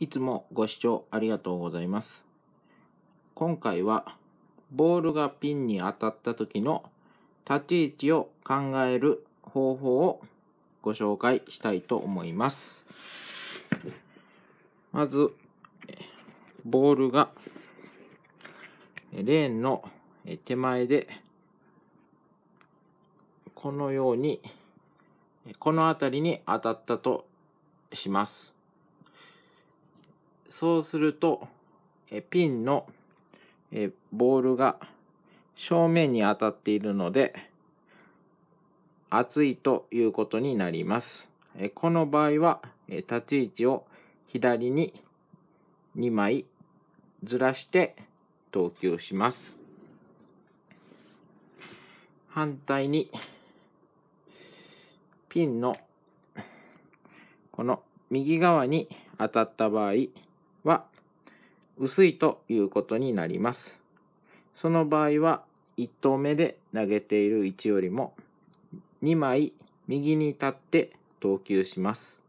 いつもご視聴ありがとうございます。今回は、ボールがピンに当たった時の立ち位置を考える方法をご紹介したいと思います。まず、ボールがレーンの手前でこのようにこの辺りに当たったとします。そうすると、えピンのえボールが正面に当たっているので、熱いということになります。えこの場合は、え立ち位置を左に2枚ずらして投球します。反対に、ピンのこの右側に当たった場合、は薄いということになります。その場合は1投目で投げている位置よりも2枚右に立って投球します。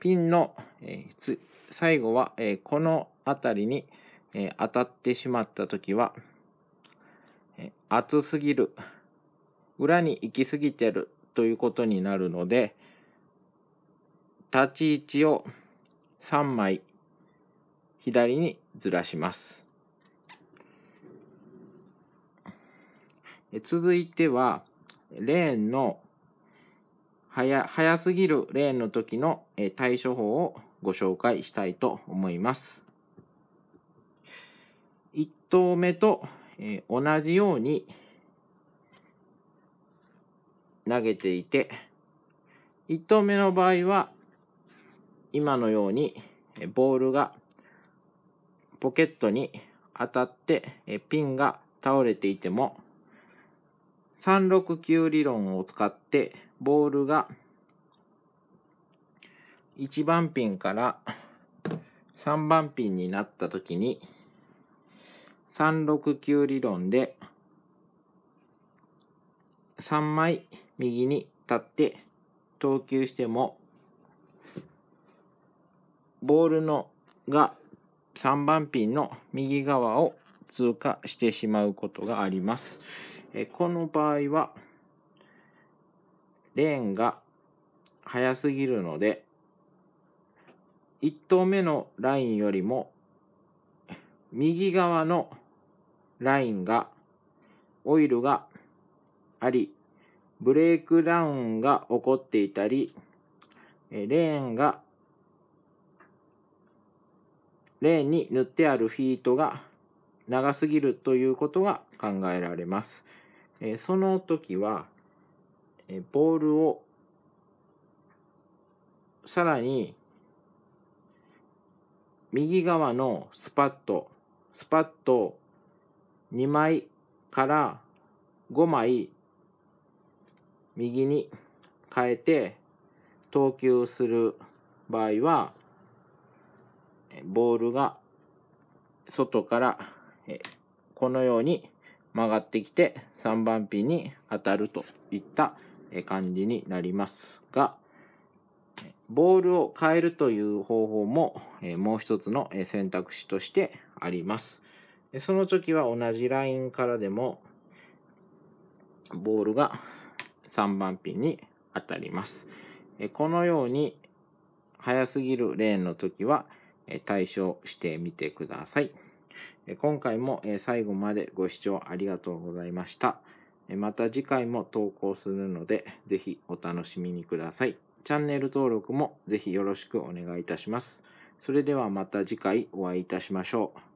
ピンの、えー、最後は、えー、この辺りに、えー、当たってしまった時は、えー、熱すぎる裏に行き過ぎてるということになるので、立ち位置を3枚左にずらします。続いては、レーンの早、早すぎるレーンの時の対処法をご紹介したいと思います。1投目と同じように投げていて、1投目の場合は、今のようにボールがポケットに当たってピンが倒れていても369理論を使ってボールが1番ピンから3番ピンになった時に369理論で3枚右に立って投球してもボールのが3番ピンの右側を通過してしまうことがあります。えこの場合はレーンが速すぎるので1投目のラインよりも右側のラインがオイルがあり、ブレークダウンが起こっていたり、レーンが、レーンに塗ってあるフィートが長すぎるということが考えられます。その時は、ボールをさらに右側のスパッとスパッと2枚から5枚右に変えて投球する場合は、ボールが外からこのように曲がってきて3番ピンに当たるといった感じになりますが、ボールを変えるという方法ももう一つの選択肢としてあります。その時は同じラインからでもボールが3番ピンに当たります。このように速すぎるレーンの時は対象してみてください。今回も最後までご視聴ありがとうございました。また次回も投稿するので、ぜひお楽しみにください。チャンネル登録もぜひよろしくお願いいたします。それではまた次回お会いいたしましょう。